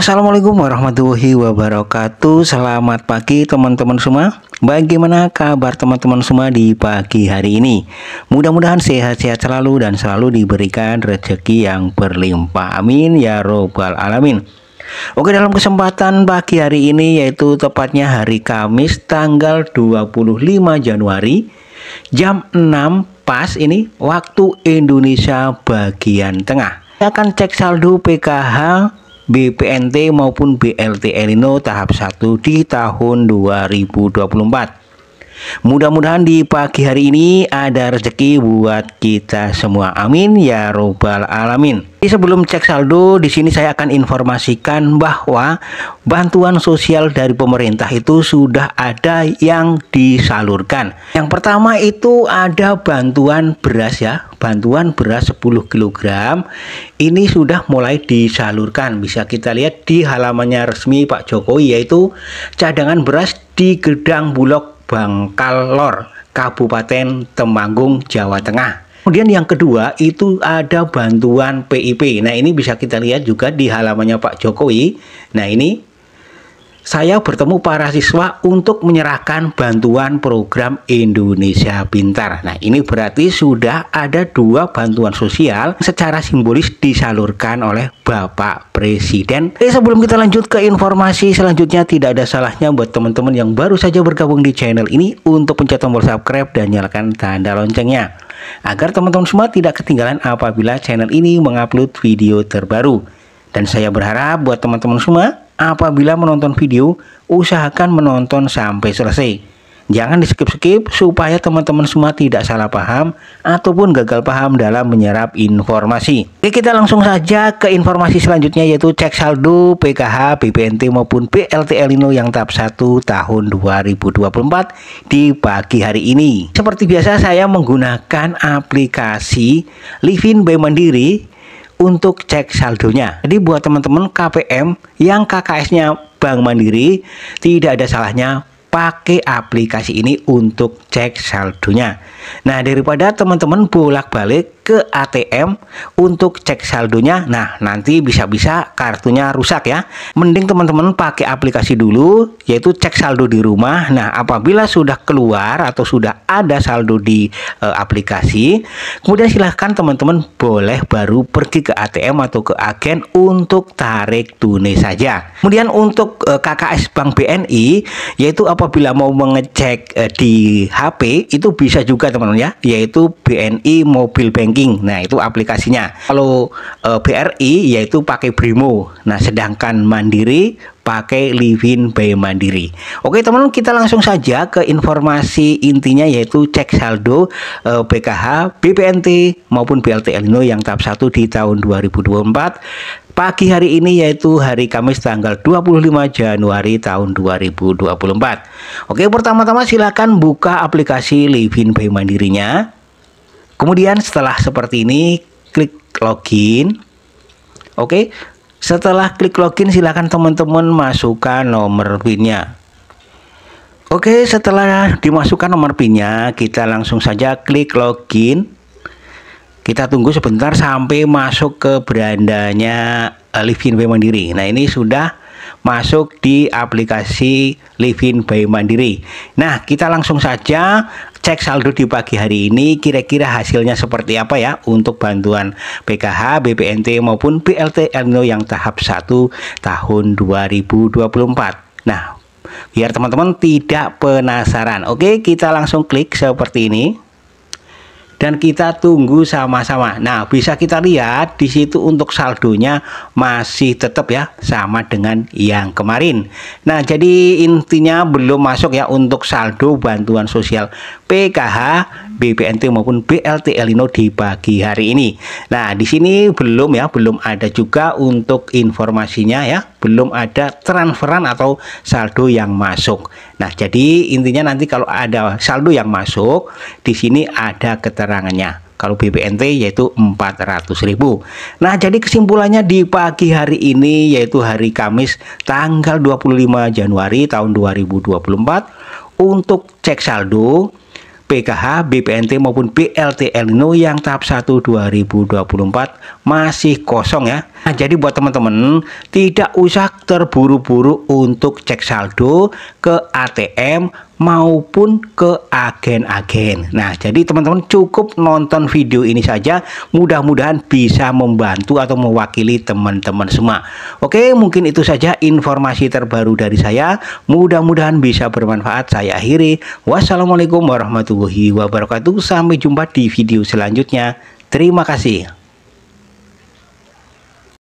Assalamualaikum warahmatullahi wabarakatuh Selamat pagi teman-teman semua Bagaimana kabar teman-teman semua di pagi hari ini Mudah-mudahan sehat-sehat selalu dan selalu diberikan rezeki yang berlimpah Amin ya robbal alamin Oke dalam kesempatan pagi hari ini yaitu tepatnya hari Kamis tanggal 25 Januari jam 6 pas ini waktu Indonesia bagian tengah. Saya akan cek saldo PKH BPNT maupun BLT El Nino tahap 1 di tahun 2024. Mudah-mudahan di pagi hari ini ada rezeki buat kita semua. Amin ya robbal alamin. Jadi sebelum cek saldo, di sini saya akan informasikan bahwa bantuan sosial dari pemerintah itu sudah ada yang disalurkan. Yang pertama itu ada bantuan beras ya, bantuan beras 10 kg. Ini sudah mulai disalurkan. Bisa kita lihat di halamannya resmi Pak Jokowi yaitu cadangan beras di Gedang Bulog Bangkal Lor, Kabupaten Temanggung, Jawa Tengah. Kemudian yang kedua itu ada bantuan PIP. Nah ini bisa kita lihat juga di halamannya Pak Jokowi. Nah ini saya bertemu para siswa untuk menyerahkan bantuan program Indonesia Pintar. Nah, ini berarti sudah ada dua bantuan sosial secara simbolis disalurkan oleh Bapak Presiden. Oke, sebelum kita lanjut ke informasi selanjutnya, tidak ada salahnya buat teman-teman yang baru saja bergabung di channel ini untuk pencet tombol subscribe dan nyalakan tanda loncengnya agar teman-teman semua tidak ketinggalan apabila channel ini mengupload video terbaru. Dan saya berharap buat teman-teman semua Apabila menonton video, usahakan menonton sampai selesai. Jangan di skip-skip supaya teman-teman semua tidak salah paham ataupun gagal paham dalam menyerap informasi. Oke, kita langsung saja ke informasi selanjutnya yaitu cek saldo PKH, BPNT maupun BLT Nino yang tahap 1 tahun 2024 di pagi hari ini. Seperti biasa saya menggunakan aplikasi Livin by Mandiri untuk cek saldonya. Jadi buat teman-teman KPM yang KKS-nya Bank Mandiri tidak ada salahnya pakai aplikasi ini untuk cek saldonya. Nah daripada teman-teman bolak-balik ke ATM untuk cek saldonya Nah nanti bisa-bisa kartunya rusak ya Mending teman-teman pakai aplikasi dulu yaitu cek saldo di rumah Nah apabila sudah keluar atau sudah ada saldo di e, aplikasi Kemudian silahkan teman-teman boleh baru pergi ke ATM atau ke agen untuk tarik tunai saja Kemudian untuk e, eh, KKS Bank BNI yaitu apabila mau mengecek e, di HP itu bisa juga ya teman-teman ya yaitu BNI Mobile Banking nah itu aplikasinya kalau e, eh, BRI yaitu pakai Brimo nah sedangkan Mandiri pakai Livin by Mandiri. Oke teman-teman kita langsung saja ke informasi intinya yaitu cek saldo PKH, eh, BKH, BPNT maupun BLT Lino yang tahap 1 di tahun 2024 pagi hari ini yaitu hari Kamis tanggal 25 Januari tahun 2024. Oke, pertama-tama silahkan buka aplikasi Livin by Mandirinya. Kemudian setelah seperti ini klik login. Oke, setelah klik login silahkan teman-teman masukkan nomor PIN-nya. Oke, setelah dimasukkan nomor PIN-nya, kita langsung saja klik login kita tunggu sebentar sampai masuk ke berandanya eh, Livin by Mandiri nah ini sudah masuk di aplikasi Livin by Mandiri nah kita langsung saja cek saldo di pagi hari ini kira-kira hasilnya seperti apa ya untuk bantuan PKH, BPNT maupun BLT Elno yang tahap 1 tahun 2024. Nah, biar teman-teman tidak penasaran. Oke, kita langsung klik seperti ini dan kita tunggu sama-sama nah bisa kita lihat di situ untuk saldonya masih tetap ya sama dengan yang kemarin nah jadi intinya belum masuk ya untuk saldo bantuan sosial PKH BPNT maupun BLT Elino di pagi hari ini nah di sini belum ya belum ada juga untuk informasinya ya belum ada transferan atau saldo yang masuk Nah, jadi intinya nanti kalau ada saldo yang masuk, di sini ada keterangannya kalau BPNT yaitu 400.000. Nah, jadi kesimpulannya di pagi hari ini yaitu hari Kamis tanggal 25 Januari tahun 2024 untuk cek saldo PKH, BPNT maupun BLT El Nino yang tahap 1 2024 masih kosong ya. Nah, jadi buat teman-teman tidak usah terburu-buru untuk cek saldo ke ATM maupun ke agen-agen. Nah, jadi teman-teman cukup nonton video ini saja, mudah-mudahan bisa membantu atau mewakili teman-teman semua. Oke, mungkin itu saja informasi terbaru dari saya. Mudah-mudahan bisa bermanfaat. Saya akhiri. Wassalamualaikum warahmatullahi wabarakatuh. Sampai jumpa di video selanjutnya. Terima kasih.